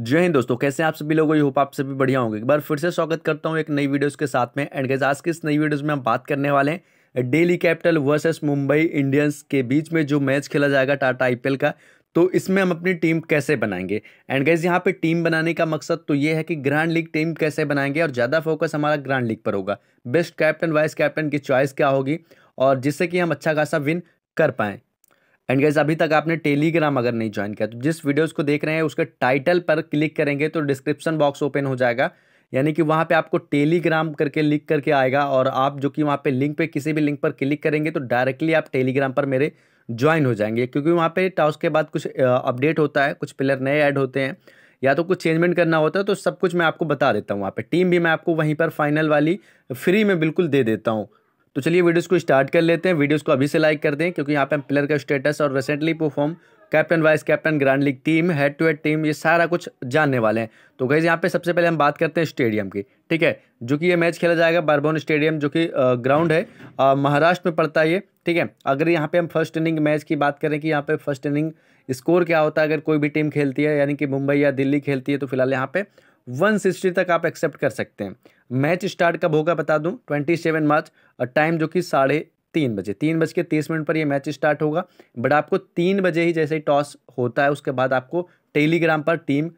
जय हिंद दोस्तों कैसे आप सभी लोगों ये होप आप सभी बढ़िया होंगे एक बार फिर से स्वागत करता हूँ एक नई वीडियोस के साथ में एंड गैस आज की इस नई वीडियोस में हम बात करने वाले हैं Delhi capital versus Mumbai Indians के बीच में जो मैच खेला जाएगा टाटा आईपीएल का तो इसमें हम अपनी टीम कैसे बनाएंगे एंड गैस यहाँ पर टीम बनाने का मकसद तो ये है कि ग्रांड लीग टीम कैसे बनाएंगे और ज़्यादा फोकस हमारा ग्रांड लीग पर होगा बेस्ट कैप्टन वाइस कैप्टन की चॉइस क्या होगी और जिससे कि हम अच्छा खासा विन कर पाएँ एंड गैस अभी तक आपने टेलीग्राम अगर नहीं ज्वाइन किया तो जिस वीडियोज़ को देख रहे हैं उसके टाइटल पर क्लिक करेंगे तो डिस्क्रिप्शन बॉक्स ओपन हो जाएगा यानी कि वहाँ पे आपको टेलीग्राम करके लिख करके आएगा और आप जो कि वहाँ पे लिंक पे किसी भी लिंक पर क्लिक करेंगे तो डायरेक्टली आप टेलीग्राम पर मेरे ज्वाइन हो जाएंगे क्योंकि वहाँ पे टाउस के बाद कुछ अपडेट होता है कुछ प्लेयर नए ऐड होते हैं या तो कुछ चेंजमेंट करना होता है तो सब कुछ मैं आपको बता देता हूँ वहाँ पर टीम भी मैं आपको वहीं पर फाइनल वाली फ्री में बिल्कुल दे देता हूँ तो चलिए वीडियोस को स्टार्ट कर लेते हैं वीडियोस को अभी से लाइक कर दें क्योंकि यहाँ पे हम प्लेयर का स्टेटस और recently perform captain vice captain grand league team head to head team ये सारा कुछ जानने वाले हैं तो गैज़ यहाँ पे सबसे पहले हम बात करते हैं स्टेडियम की ठीक है जो कि ये मैच खेला जाएगा बारबोन स्टेडियम जो कि ग्राउंड है महाराष्ट्र में पड़ता है ये ठीक है अगर यहाँ पे हम फर्स्ट इनिंग मैच की बात करें कि यहाँ पे फर्स्ट इनिंग स्कोर क्या होता है अगर कोई भी टीम खेलती है यानी कि मुंबई या दिल्ली खेलती है तो फिलहाल यहाँ पे सिक्सटी तक आप एक्सेप्ट कर सकते हैं मैच स्टार्ट कब होगा बता दूं ट्वेंटी सेवन मार्च और टाइम जो कि साढ़े तीन बजे तीन बज के तीस मिनट पर यह मैच स्टार्ट होगा बट आपको तीन बजे ही जैसे ही टॉस होता है उसके बाद आपको टेलीग्राम पर टीम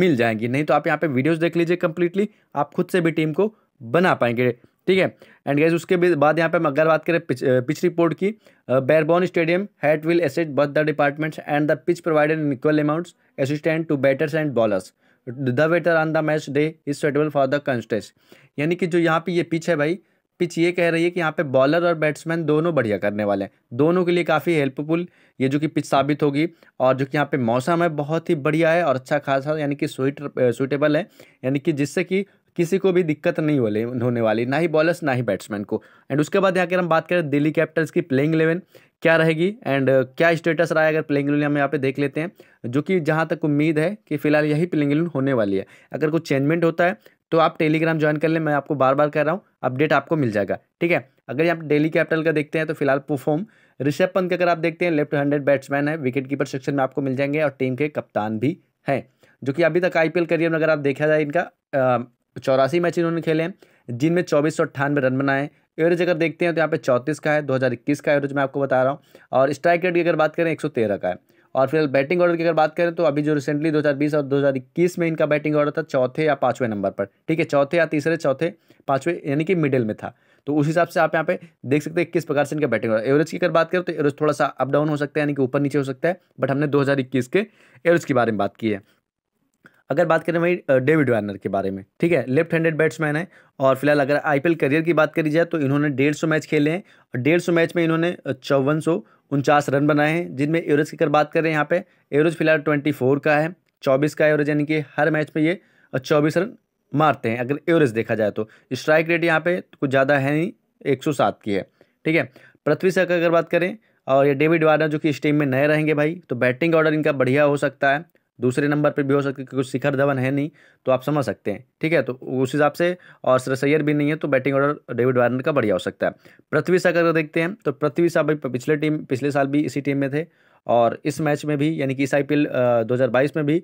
मिल जाएंगी नहीं तो आप यहाँ पे वीडियोस देख लीजिए कंप्लीटली आप खुद से भी टीम को बना पाएंगे ठीक है एंड गैस उसके बाद यहाँ पे अगर बात करें पिच, पिच रिपोर्ट की Brabourne stadium that will assist both the departments and the pitch provided in equal amounts assistant to batters and bowlers the weather on the match day is suitable for the contest यानी कि जो यहाँ पे ये pitch है भाई pitch ये कह रही है कि यहाँ पे बॉलर और बैट्समैन दोनों बढ़िया करने वाले हैं दोनों के लिए काफ़ी हेल्पफुल ये जो कि पिच साबित होगी और जो कि यहाँ पे मौसम है बहुत ही बढ़िया है और अच्छा खासा यानी कि स्वीट सुइटेबल है यानी कि जिससे कि किसी को भी दिक्कत नहीं होने होने वाली ना ही बॉलर्स ना ही बैट्समैन को एंड उसके बाद यहाँ अगर हम बात करें दिल्ली कैपिटल्स की प्लेइंग इलेवन क्या रहेगी एंड uh, क्या स्टेटस रहा है अगर प्लेइंग इलेवन हम यहाँ पे देख लेते हैं जो कि जहाँ तक उम्मीद है कि फिलहाल यही प्लेइंग इलेवन होने वाली है अगर कुछ चेंजमेंट होता है तो आप टेलीग्राम ज्वाइन कर लें मैं आपको बार बार कह रहा हूँ अपडेट आपको मिल जाएगा ठीक है अगर यहाँ डेली कैपिटल का देखते हैं तो फिलहाल परफॉर्म ऋषभ पंत अगर आप देखते हैं लेफ्ट हैंडेड बैट्समैन है विकेट कीपर सेक्शन में आपको मिल जाएंगे और टीम के कप्तान भी हैं जो कि अभी तक आईपीएल करियर में अगर आप देखा जाए इनका चौरासी मैच इन्होंने खेले हैं जिनमें चौबीस सौ अट्ठानवे रन बनाए एवरेज अगर देखते हैं तो यहाँ पे चौंतीस का है इक्कीस का एवरेज मैं आपको बता रहा हूँ और स्ट्राइक रेट की अगर बात करें तेरह का है और फिलहाल बैटिंग ऑर्डर की अगर बात करें तो अभी जो रिसेंटली 2020 और 2021 में इनका बैटिंग ऑर्डर था चौथे या पाँचवें नंबर पर ठीक है चौथे या तीसरे चौथे पाँचवें यानी कि मिडिल में था तो उस हिसाब से आप यहाँ पे देख सकते हैं किस प्रकार से इनका बैटिंग ऑर्डर एवरेज की अगर बात करें तो एवरेज थोड़ा सा अप डाउन हो सकता है यानी कि ऊपर नीचे हो सकता है बट हमने दो के एवरेज के बारे में बात की है अगर बात करें भाई डेविड वार्नर के बारे में ठीक है लेफ्ट हैंडेड बैट्समैन है और फिलहाल अगर आईपीएल करियर की बात करी जाए तो इन्होंने डेढ़ सौ मैच खेले हैं और डेढ़ सौ मैच में इन्होंने चौवन सौ उनचास रन बनाए हैं जिनमें एवरेज की अगर बात करें यहाँ पे एवरेज फिलहाल ट्वेंटी फोर का है चौबीस का एवरेज यानी कि हर मैच में ये चौबीस रन मारते हैं अगर एवरेज देखा जाए तो स्ट्राइक रेट यहाँ पे कुछ ज़्यादा है नहीं एक सौ सात की है ठीक है पृथ्वी से अगर बात करें और ये डेविड वार्नर जो कि इस टीम में नए रहेंगे भाई तो बैटिंग ऑर्डर इनका बढ़िया हो सकता है दूसरे नंबर पर भी हो सकती है क्योंकि शिखर धवन है नहीं तो आप समझ सकते हैं ठीक है तो उस हिसाब से और सर सैयर भी नहीं है तो बैटिंग ऑर्डर डेविड वार्नर का बढ़िया हो सकता है पृथ्वी शाह अगर देखते हैं तो पृथ्वी शाह भाई पिछले टीम पिछले साल भी इसी टीम में थे और इस मैच में भी यानी कि इस आई पी में भी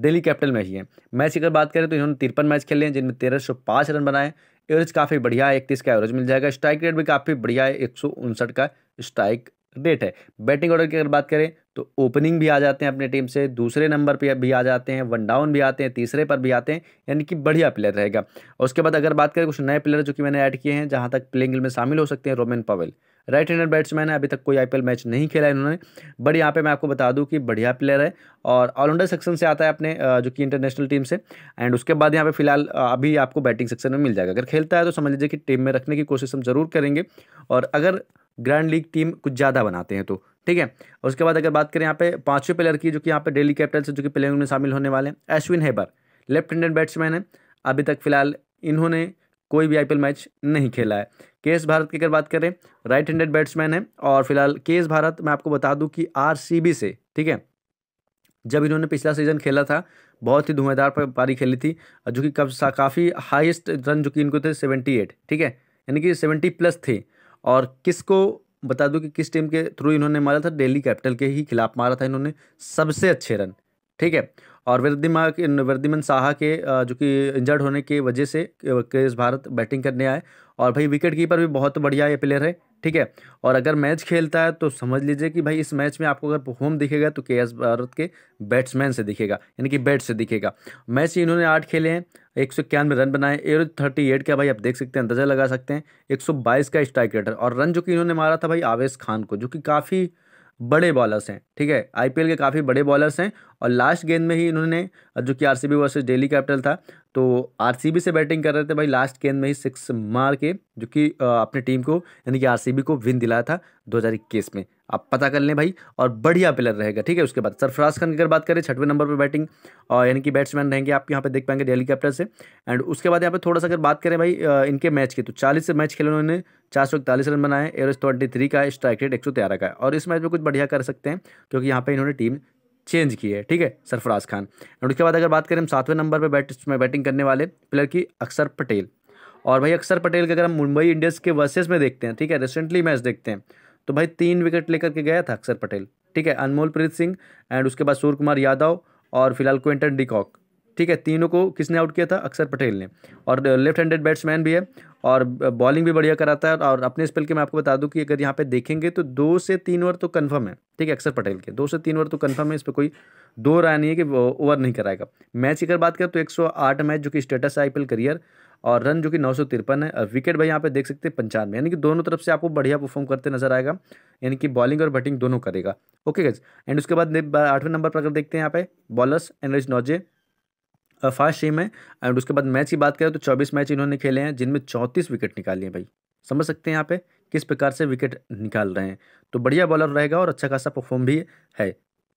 दिल्ली कैपिटल में ही है मैच की अगर बात करें तो इन्होंने तिरपन मैच खेले हैं जिनमें तेरह सौ पाँच रन बनाए एवरेज काफ़ी बढ़िया है इकतीस का एवरेज मिल जाएगा स्ट्राइक रेट भी काफ़ी बढ़िया है एक सौ उनसठ का स्ट्राइक डेट है बैटिंग ऑर्डर की अगर बात करें तो ओपनिंग भी आ जाते हैं अपने टीम से दूसरे नंबर पे भी आ जाते हैं वन डाउन भी आते हैं तीसरे पर भी आते हैं यानी कि बढ़िया प्लेयर रहेगा और उसके बाद अगर बात करें कुछ नए प्लेयर जो कि मैंने ऐड किए हैं जहाँ तक प्लेइंग में शामिल हो सकते हैं Rovman Powell right hander batsman है अभी तक कोई आईपीएल मैच नहीं खेला है इन्होंने बट यहाँ पे मैं आपको बता दूँ कि बढ़िया प्लेयर है और ऑलराउंडर सेक्शन से आता है अपने जो कि इंटरनेशनल टीम से एंड उसके बाद यहाँ पे फिलहाल अभी आपको बैटिंग सेक्शन में मिल जाएगा अगर खेलता है तो समझ लीजिए कि टीम में रखने की कोशिश हम जरूर करेंगे और अगर ग्रैंड लीग टीम कुछ ज़्यादा बनाते हैं तो ठीक है उसके बाद अगर बात करें यहाँ पे पांचवें प्लेयर की जो कि यहाँ पे डेली कैपिटल से जो कि प्लेयर में शामिल होने वाले हैं Ashwin Hebbar left handed batsman है अभी तक फिलहाल इन्होंने कोई भी आई मैच नहीं खेला है के भारत की अगर बात करें राइट हैंडेड बैट्समैन है और फिलहाल के भारत मैं आपको बता दूँ कि आर से ठीक है जब इन्होंने पिछला सीजन खेला था बहुत ही धुआंधार पारी खेली थी जो कि कब काफ़ी हाईएस्ट रन जो कि इनको थे सेवेंटी एट ठीक है यानी कि सेवेंटी प्लस थे और किसको बता दूं कि किस टीम के थ्रू इन्होंने मारा था डेली कैपिटल के ही खिलाफ मारा था इन्होंने सबसे अच्छे रन ठीक है और वृद्धिमा वृद्धिमन साहा के जो कि इंजर्ड होने की वजह से क्रेज भारत बैटिंग करने आए और भाई विकेट कीपर भी बहुत बढ़िया ये प्लेयर है ठीक है और अगर मैच खेलता है तो समझ लीजिए कि भाई इस मैच में आपको अगर परफॉर्म दिखेगा तो के एस भारत के बैट्समैन से दिखेगा यानी कि बैट से दिखेगा मैच इन्होंने आठ खेले हैं एक सौ इक्यानवे रन बनाए एवरेज थर्टी एट का भाई आप देख सकते हैं अंदाजा लगा सकते हैं एक सौ बाईस का स्ट्राइक रेटर और रन जो कि इन्होंने मारा था भाई आवेश खान को जो कि काफ़ी बड़े बॉलर्स हैं ठीक है आईपीएल के काफ़ी बड़े बॉलर्स हैं और लास्ट गेंद में ही इन्होंने जो कि आरसीबी वर्सेस डेली कैपिटल था तो आरसीबी से बैटिंग कर रहे थे भाई लास्ट गेंद में ही सिक्स मार के जो कि अपने टीम को यानी कि आरसीबी को विन दिलाया था दो में आप पता कर लें भाई और बढ़िया प्लेयर रहेगा ठीक है उसके बाद सरफराज खान की अगर बात करें छठवें नंबर पर बैटिंग और यानी कि बैट्समैन रहेंगे आप यहाँ पे देख पाएंगे डेली कैपिटल से एंड उसके बाद यहाँ पे थोड़ा सा अगर बात करें भाई इनके मैच की तो चालीस से मैच खेले उन्होंने चार सौ इकतालीस रन बनाए एवरेज ट्वेंटी थ्री का है स्ट्राइक रेट एक सौ तेरह का है और इस मैच में कुछ बढ़िया कर सकते हैं क्योंकि यहाँ पर इन्होंने टीम चेंज की है ठीक है सरफराज खान और उसके बाद अगर बात करें हम सातवें नंबर पर बैट में बैटिंग करने वाले प्लेयर की अक्षर पटेल और भाई अक्षर पटेल के अगर हम मुंबई इंडियंस के वर्सेस में देखते हैं ठीक है रिसेंटली मैच देखते हैं तो भाई तीन विकेट लेकर के गया था अक्षर पटेल ठीक है अनमोल प्रीत सिंह एंड उसके बाद सूर्य कुमार यादव और फिलहाल क्विंटन डिकॉक ठीक है तीनों को किसने आउट किया था अक्षर पटेल ने और लेफ्ट हैंडेड बैट्समैन भी है और बॉलिंग भी बढ़िया कराता है और अपने स्पेल के मैं आपको बता दूं कि अगर यहाँ पे देखेंगे तो दो से तीन ओवर तो कन्फर्म है ठीक है अक्षर पटेल के दो से तीन ओवर तो कन्फर्म है इस पर कोई दो राय नहीं है कि ओवर नहीं कराएगा मैच की अगर बात करें तो एक मैच जो कि स्टेटस है आई करियर और रन जो कि नौ है विकेट भाई यहाँ पे देख सकते हैं पंचानवे यानी कि दोनों तरफ से आपको बढ़िया परफॉर्म करते नजर आएगा यानी कि बॉलिंग और बैटिंग दोनों करेगा ओके गज एंड उसके बाद आठवें नंबर पर अगर देखते हैं यहाँ पे bowlers Anrich Nortje fast team है एंड उसके बाद मैच की बात करें तो चौबीस मैच इन्होंने खेले हैं जिनमें चौंतीस विकेट निकाली हैं भाई समझ सकते हैं यहाँ पे किस प्रकार से विकेट निकाल रहे हैं तो बढ़िया बॉलर रहेगा और अच्छा खासा परफॉर्म भी है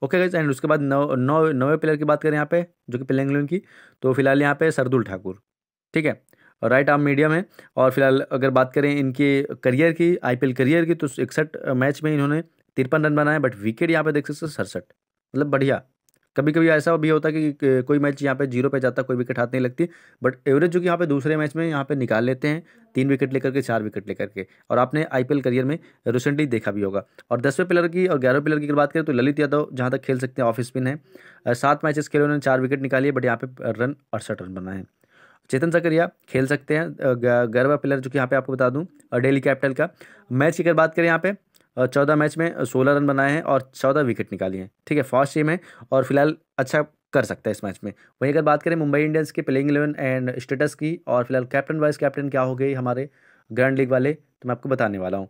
ओके गाइज एंड उसके बाद नौ नौ नवे प्लेयर की बात करें यहाँ पे जो कि प्लेंग इंग्लैंड की तो फिलहाल यहाँ पे सरदुल ठाकुर ठीक है राइट आर्म मीडियम है और फिलहाल अगर बात करें इनके करियर की आईपीएल करियर की तो इकसठ मैच में इन्होंने तिरपन रन बनाए बट विकेट यहाँ पे देख सकते सड़सठ मतलब बढ़िया कभी कभी ऐसा भी होता है कि कोई मैच यहाँ पे जीरो पे जाता कोई विकेट हाथ नहीं लगती बट एवरेज जो कि यहाँ पे दूसरे मैच में यहाँ पे निकाल लेते हैं तीन विकेट लेकर के चार विकेट लेकर के और आपने आईपीएल करियर में रिसेंटली देखा भी होगा और दसवें प्लेयर की और ग्यारहवें प्लेयर की बात करें तो ललित यादव जहाँ तक खेल सकते हैं ऑफ स्पिन है सात मैचेस खेले उन्होंने चार विकेट निकाली है बट यहाँ पे रन अड़सठ रन बनाए हैं चेतन सकरिया खेल सकते हैं ग्यारहवा प्लेयर जो कि यहाँ पे आपको बता दूँ डेली कैपिटल का मैच की अगर बात करें यहाँ पे चौदह मैच में सोलह रन बनाए हैं और चौदह विकेट निकाली हैं ठीक है फास्ट टीम है और फिलहाल अच्छा कर सकता है इस मैच में वहीं अगर बात करें मुंबई इंडियंस के प्लेइंग इलेवन एंड स्टेटस की और फिलहाल कैप्टन वाइस कैप्टन क्या हो गई हमारे ग्रैंड लीग वाले तो मैं आपको बताने वाला हूँ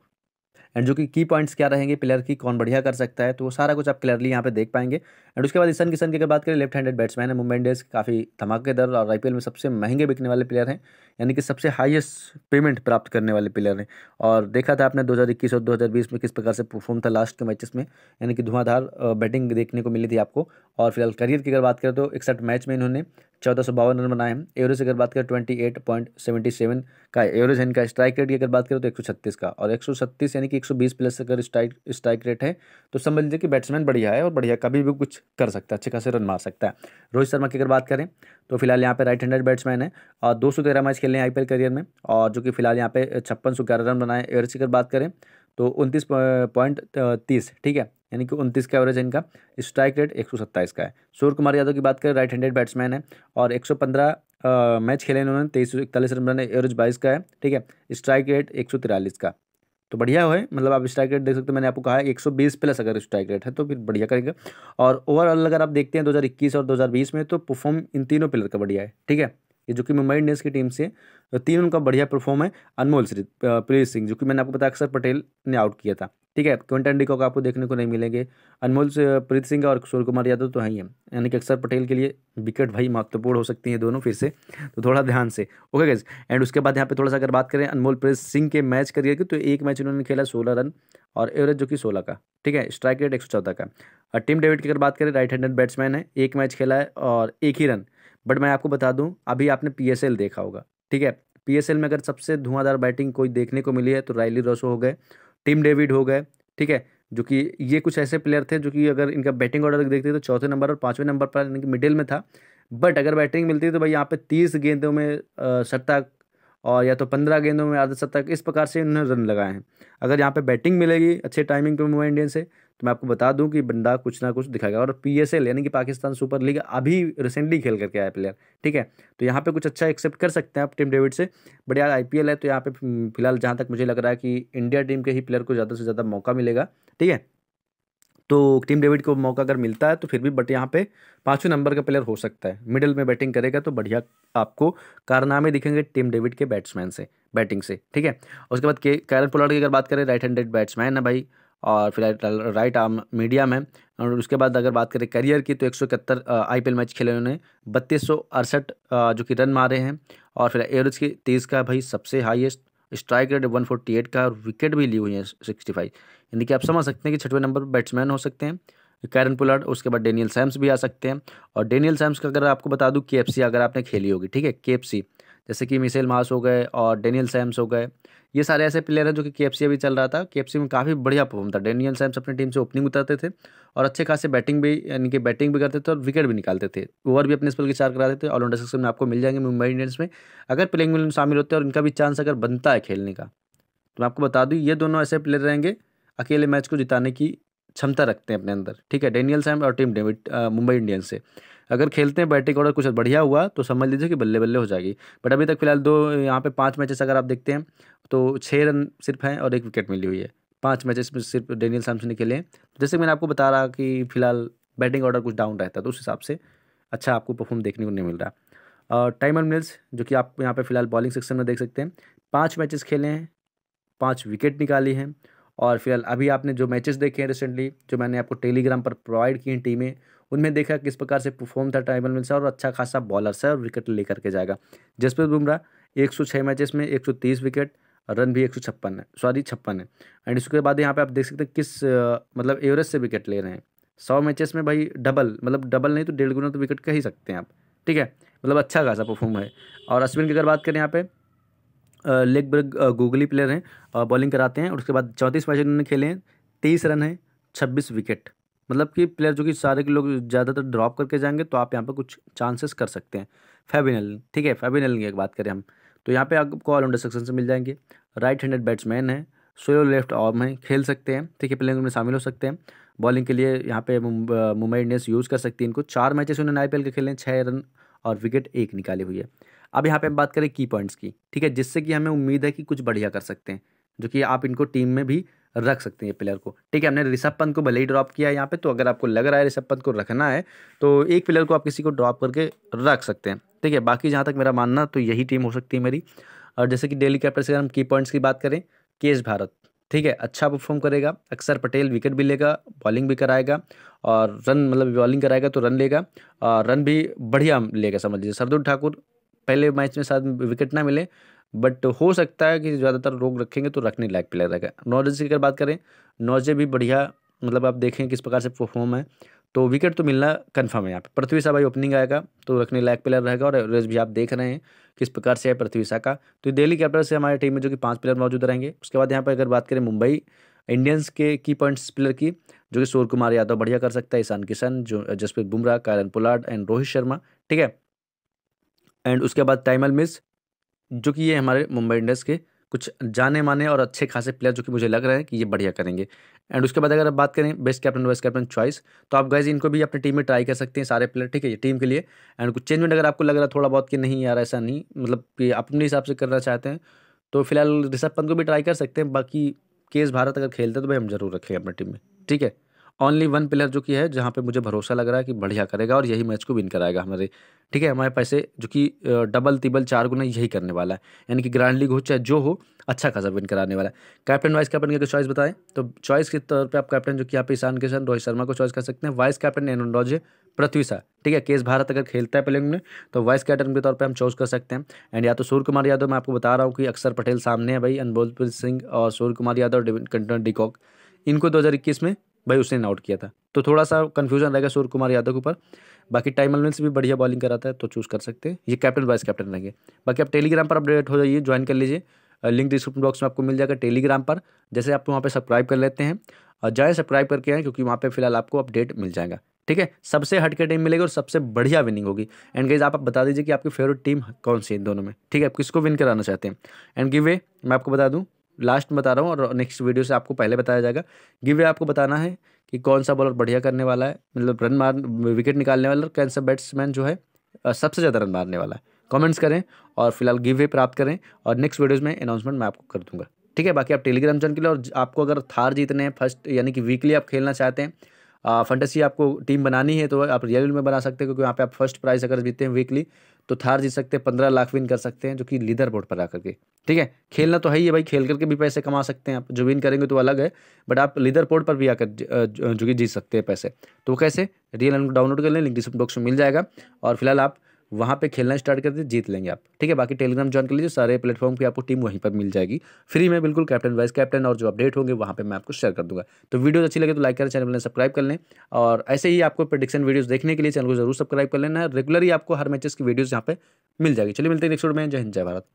एंड जो कि की पॉइंट्स क्या रहेंगे प्लेयर की कौन बढ़िया कर सकता है तो वो सारा कुछ आप क्लियरली यहाँ पे देख पाएंगे एंड उसके बाद ईशान किशन की अगर बात करें लेफ्ट हैंडेड बैट्समैन है मुंबई इंडियंस काफ़ी धमाकेदार और आई में सबसे महंगे बिकने वाले प्लेयर हैं यानी कि सबसे हाइएस्ट पेमेंट प्राप्त करने वाले प्लेयर हैं और देखा था आपने दो और दो में किस प्रकार से परफॉर्म था लास्ट के मैचेस में यानी कि धुआंधार बैटिंग देखने को मिली थी आपको और फिलहाल करियर की अगर बात करें तो इकसठ मैच में इन्होंने चौदह सौ बावन रन बनाए हैं एवरेज अगर बात करें twenty eight point seventy seven का एवरेज है इनका स्ट्राइक रेट की अगर बात करें तो एक सौ छत्तीस का और एक सौ छत्तीस यानी कि एक सौ बीस प्लस अगर स्ट्राइक स्ट्राइक रेट है तो समझ लीजिए कि बैट्समैन बढ़िया है और बढ़िया कभी भी कुछ कर सकता है अच्छे खासे रन मार सकता है रोहित शर्मा की अगर बात करें तो फिलहाल यहाँ पे राइट हैंडेड बैट्समैन है और दो सौ तेरह मैच खेले हैं आई करियर में और जो कि फिलहाल यहाँ पे छप्पन सौ ग्यारह रन बनाए एवरेज की अगर बात करें तो उनतीस पॉइंट तीस ठीक है यानी कि उनतीस का एवरेज इनका स्ट्राइक रेट एक का है सूर्य कुमार यादव की बात करें राइट हैंडेड बैट्समैन है और एक मैच खेले इन्होंने तेईस सौ इकतालीस रन एवरेज बाईस का है ठीक है स्ट्राइक रेट एक सौ तिरालीस का तो बढ़िया है मतलब आप स्ट्राइक रेट देख सकते हैं मैंने आपको कहा है 120 प्लस अगर स्ट्राइक रेट है तो फिर बढ़िया करेंगे और ओवरऑल अगर आप देखते हैं 2021 और 2020 में तो परफॉर्म इन तीनों प्लेयर का बढ़िया है ठीक है ये जो कि मुंबई इंडियंस की टीम से तीन उनका बढ़िया परफॉर्म है अनमोल सिंह प्रीत सिंह जो कि मैंने आपको बताया अक्सर पटेल ने आउट किया था ठीक है क्विंटन डिकॉक आपको देखने को नहीं मिलेंगे अनमोल प्रीत सिंह और सूर्य कुमार यादव तो हैं यानी कि अक्षर पटेल के लिए विकेट भाई महत्वपूर्ण हो सकती हैं दोनों फिर से तो थोड़ा ध्यान से ओके गैस एंड उसके बाद यहाँ पे थोड़ा सा अगर बात करें अनमोल प्रीत सिंह के मैच करियर की तो एक मैच उन्होंने खेला सोलह रन और एवरेज जो कि सोलह का ठीक है स्ट्राइक रेट एक सौ चौदह का और टीम डेविड की अगर बात करें राइट हैंडेड बैट्समैन है एक मैच खेला है और एक ही रन बट मैं आपको बता दूँ अभी आपने पी देखा होगा ठीक है पी में अगर सबसे धुआंधार बैटिंग कोई देखने को मिली है तो रायली रोसो हो गए टीम डेविड हो गए ठीक है जो कि ये कुछ ऐसे प्लेयर थे जो कि अगर इनका बैटिंग ऑर्डर देखते तो चौथे नंबर और पाँचवें नंबर पर इनके मिडिल में था बट अगर बैटिंग मिलती तो भाई यहाँ पे तीस गेंदों में शतक और या तो पंद्रह गेंदों में आधा शतक इस प्रकार से इन्होंने रन लगाए हैं अगर यहाँ पे बैटिंग मिलेगी अच्छे टाइमिंग पे मुंबई इंडियन से तो मैं आपको बता दूं कि बंदा कुछ ना कुछ दिखाएगा और पी यानी कि पाकिस्तान सुपर लीग अभी रिसेंटली खेल करके आया प्लेयर ठीक है तो यहाँ पे कुछ अच्छा एक्सेप्ट कर सकते हैं आप टीम डेविड से बट यार आई है तो यहाँ पे फिलहाल जहाँ तक मुझे लग रहा है कि इंडिया टीम के ही प्लेयर को ज़्यादा से ज़्यादा मौका मिलेगा ठीक है तो टीम डेविड को मौका अगर मिलता है तो फिर भी बट यहाँ पे पाँचवें नंबर का प्लेयर हो सकता है मिडिल में बैटिंग करेगा तो बढ़िया आपको कारनामे दिखेंगे टीम डेविड के बैट्समैन से बैटिंग से ठीक है उसके बाद के कैरन पोलार्ड की अगर बात करें राइट हैंडेड बैट्समैन है भाई और फिर राइट आर्म मीडियम है और उसके बाद अगर बात करें करियर की तो एक सौ इकहत्तर आई मैच खेले उन्होंने बत्तीस सौ अड़सठ जो कि रन मारे हैं और फिर एवरेज की तेज़ का भाई सबसे highest strike rate one forty eight का और विकेट भी ली हुई है सिक्सटी फाइव यानी कि आप समझ सकते हैं कि छठवें नंबर पर बैट्समैन हो सकते हैं कैरन पुलार्ड उसके बाद डेनियल सैम्स भी आ सकते हैं और डेनियल सैम्स का अगर आपको बता दूँ के अगर आपने खेली होगी ठीक है के जैसे कि मिसेल मास हो गए और डेनियल सैम्स हो गए ये सारे ऐसे प्लेयर हैं जो कि के एफ अभी चल रहा था के में काफ़ी बढ़िया परफॉर्म था डेनियल सैम्स अपनी टीम से ओपनिंग उतारते थे और अच्छे खासे बैटिंग भी यानी कि बैटिंग भी करते थे और विकेट भी निकालते थे ओवर भी अपने स्पेल के चार कराते थे ऑलराउंडर सेक्शन में आपको मिल जाएंगे मुंबई इंडियंस में अगर प्लेइंग में शामिल होते हैं और इनका भी चांस अगर बनता है खेलने का तो मैं आपको बता दूँ ये दोनों ऐसे प्लेयर रहेंगे अकेले मैच को जिताने की क्षमता रखते हैं अपने अंदर ठीक है डेनियल सैम और टीम डेविड मुंबई इंडियंस से अगर खेलते हैं बैटिंग ऑर्डर कुछ बढ़िया हुआ तो समझ लीजिए कि बल्ले बल्ले हो जाएगी बट अभी तक फिलहाल दो यहाँ पे पाँच मैचेस अगर आप देखते हैं तो छः रन सिर्फ हैं और एक विकेट मिली हुई है पाँच मैचेस में सिर्फ डेनियल सैमसन ने खेले हैं जैसे मैंने आपको बता रहा कि फिलहाल बैटिंग ऑर्डर कुछ डाउन रहता है तो उस हिसाब से अच्छा आपको परफॉर्म देखने को नहीं मिल रहा और टाइम एंड मिल्स जो कि आप यहाँ पर फिलहाल बॉलिंग सेक्शन में देख सकते हैं पाँच मैचेस खेले हैं पाँच विकेट निकाली हैं और फिलहाल अभी आपने जो मैचेस देखे हैं रिसेंटली जो मैंने आपको टेलीग्राम पर प्रोवाइड की हैं टीमें उनमें देखा किस प्रकार से परफॉर्म था ट्राइबल मिल्स और अच्छा खासा बॉलर है और विकेट लेकर के जाएगा जसप्रीत बुमराह एक सौ छः मैचेस में एक सौ तीस विकेट रन भी एक सौ छप्पन है सॉरी छप्पन है एंड इसके बाद यहाँ पे आप देख सकते हैं किस मतलब एवरेज से विकेट ले रहे हैं सौ मैचेस में भाई डबल मतलब डबल नहीं तो डेढ़ गुना तो विकेट कह ही सकते हैं आप ठीक है मतलब अच्छा खासा परफॉर्म है और अश्विन की अगर बात करें यहाँ पे लेग ब्रेक गूगली प्लेयर हैं बॉलिंग कराते हैं और उसके बाद चौंतीस मैच उन्होंने खेले हैं तेईस रन है छब्बीस विकेट मतलब कि प्लेयर जो कि सारे के लोग ज़्यादातर ड्रॉप करके जाएंगे तो आप यहाँ पर कुछ चांसेस कर सकते हैं फेबिनल ठीक है फेबिनल की बात करें हम तो यहाँ पे आपको ऑलराउंडर सेक्शन से मिल जाएंगे राइट हैंडेड बैट्समैन है सोलो लेफ्ट ऑर्म है खेल सकते हैं ठीक है प्लेइंग में शामिल हो सकते हैं बॉलिंग के लिए यहाँ पे मुंबई इंडियंस यूज़ कर सकती है इनको चार मैचेस उन्होंने आई के खेले हैं छः रन और विकेट एक निकाली हुई है अब यहाँ पे हम बात करें की पॉइंट्स की ठीक है जिससे कि हमें उम्मीद है कि कुछ बढ़िया कर सकते हैं जो कि आप इनको टीम में भी रख सकते हैं प्लेयर को ठीक है हमने ऋषभ पंत को भले ही ड्रॉप किया है यहाँ पे तो अगर आपको लग रहा है ऋषभ पंत को रखना है तो एक प्लेयर को आप किसी को ड्रॉप करके रख सकते हैं ठीक है बाकी जहाँ तक मेरा मानना तो यही टीम हो सकती है मेरी और जैसे कि डेली कैपिटल से अगर हम की पॉइंट्स की बात करें के भारत ठीक है अच्छा परफॉर्म करेगा अक्सर पटेल विकेट भी लेगा बॉलिंग भी कराएगा और रन मतलब बॉलिंग कराएगा तो रन लेगा और रन भी बढ़िया लेगा समझ लीजिए सरदुल ठाकुर पहले मैच में शायद विकेट ना मिले बट हो सकता है कि ज़्यादातर लोग रखेंगे तो रखने लायक प्लेयर रहेगा नॉलेज की अगर बात करें नॉजे भी बढ़िया मतलब आप देखें किस प्रकार से परफॉर्म है तो विकेट तो मिलना कन्फर्म है यहाँ पर पृथ्वी शाह भाई ओपनिंग आएगा तो रखने लायक प्लेयर रहेगा और एवरेज भी आप देख रहे हैं किस प्रकार से है पृथ्वी शाह का तो दिल्ली कैपिटल्स से हमारे टीम में जो कि पाँच प्लेयर मौजूद रहेंगे उसके बाद यहाँ पर अगर बात करें मुंबई इंडियंस के की पॉइंट्स प्लेयर की जो कि सूर्य कुमार यादव बढ़िया कर सकता है ईशान किशन जो जसप्रीत बुमराह कारन पुलाड एंड रोहित शर्मा ठीक है एंड उसके बाद टाइमल मिस जो कि ये हमारे मुंबई इंडियंस के कुछ जाने माने और अच्छे खासे प्लेयर जो कि मुझे लग रहे हैं कि ये बढ़िया करेंगे एंड उसके बाद अगर आप बात करें best captain vice captain choice तो आप गाइज इनको भी अपनी टीम में ट्राई कर सकते हैं सारे प्लेयर ठीक है ये टीम के लिए एंड कुछ चेंजमेंट अगर आपको लग रहा है थोड़ा बहुत कि नहीं यार ऐसा नहीं मतलब कि आप अपने हिसाब से करना चाहते हैं तो फिलहाल ऋषभ पंत को भी ट्राई कर सकते हैं बाकी केस भारत अगर खेलते तो भाई हम जरूर रखेंगे अपनी टीम में ठीक है ओनली वन प्लेयर जो कि है जहाँ पे मुझे भरोसा लग रहा है कि बढ़िया करेगा और यही मैच को विन कराएगा हमारे ठीक है हमारे पैसे जो कि डबल तिबल चार गुना यही करने वाला है यानी कि ग्रैंड लीग हो चाहे जो हो अच्छा खासा विन कराने वाला है कैप्टन वाइस कैप्टन के चॉइस बताएं तो चॉइस के तौर पर आप कैप्टन जो कि आप ईशान किशन रोहित शर्मा को चॉइस कर सकते हैं वाइस कैप्टन एन है पृथ्वी शाह ठीक है केस भारत अगर खेलता है प्लेंग में तो वाइस कैप्टन के तौर पर हम चॉइस कर सकते हैं एंड या तो सूर्य कुमार यादव मैं आपको बता रहा हूँ कि अक्षर पटेल सामने है भाई अनबोलप्रीत सिंह और Suryakumar Yadav Quinton de Kock इनको 2021 में भाई उसने आउट किया था तो थोड़ा सा कन्फ्यूजन रहेगा सूर्य कुमार यादव के ऊपर बाकी टाइम अलविन भी बढ़िया बॉलिंग कराता है तो चूज़ कर सकते हैं ये कैप्टन वाइस कैप्टन रहेंगे बाकी आप टेलीग्राम पर अपडेट हो जाइए ज्वाइन कर लीजिए लिंक डिस्क्रिप्शन बॉक्स में आपको मिल जाएगा टेलीग्राम पर जैसे आप वहाँ पर सब्सक्राइब कर लेते हैं और जाए सब्सक्राइब करके आएँ क्योंकि वहाँ पर फिलहाल आपको अपडेट मिल जाएगा ठीक है सबसे हट के टीम मिलेगी और सबसे बढ़िया विनिंग होगी एंड गाइज आप, बता दीजिए कि आपकी फेवरेट टीम कौन सी है दोनों में ठीक है आप किसको विन कराना चाहते हैं एंड गिव वे मैं आपको बता दूँ लास्ट में बता रहा हूँ और नेक्स्ट वीडियो से आपको पहले बताया जाएगा गिव वे आपको बताना है कि कौन सा बॉलर बढ़िया करने वाला है मतलब रन मार विकेट निकालने वाला और कौन सा बैट्समैन जो है सबसे ज़्यादा रन मारने वाला है कमेंट्स करें और फिलहाल गिव वे प्राप्त करें और नेक्स्ट वीडियोज़ में अनाउंसमेंट मैं आपको कर दूँगा ठीक है बाकी आप टेलीग्राम चैनल के लिए और आपको अगर थार जीतने हैं फर्स्ट यानी कि वीकली आप खेलना चाहते हैं फंटेसी आपको टीम बनानी है तो आप रियल में बना सकते हैं क्योंकि यहाँ पे आप फर्स्ट प्राइज़ अगर जीतते हैं वीकली तो थार जीत सकते हैं पंद्रह लाख विन कर सकते हैं जो कि लीडर बोर्ड पर आकर के ठीक है खेलना तो है ही है भाई खेल करके भी पैसे कमा सकते हैं आप जो विन करेंगे तो अलग है बट आप लीडर बोर्ड पर भी आकर जो कि जीत सकते हैं पैसे तो कैसे रियल डाउनलोड कर लें लिंक डिस्क्रिप्शन बॉक्स में मिल जाएगा और फिलहाल आप वहाँ पे खेलना स्टार्ट कर दीजिए जीत लेंगे आप ठीक है बाकी टेलीग्राम ज्वाइन कर लीजिए सारे प्लेटफॉर्म की आपको टीम वहीं पर मिल जाएगी फ्री में बिल्कुल कैप्टन वाइस कैप्टन और जो अपडेट होंगे वहाँ पर मैं आपको शेयर कर दूँगा तो वीडियो अच्छी लगे तो लाइक करें चैनल में सब्सक्राइब कर लें और ऐसे ही आपको प्रडिक्शन वीडियोज़ देखने के लिए चैनल को जरूर सब्सक्राइब कर लेना रेगुलर ही आपको हर मैचेस की वीडियोज़ यहाँ पर मिल जाएगी चलिए मिलते हैं नेक्स्ट में जय हिंद जय भारत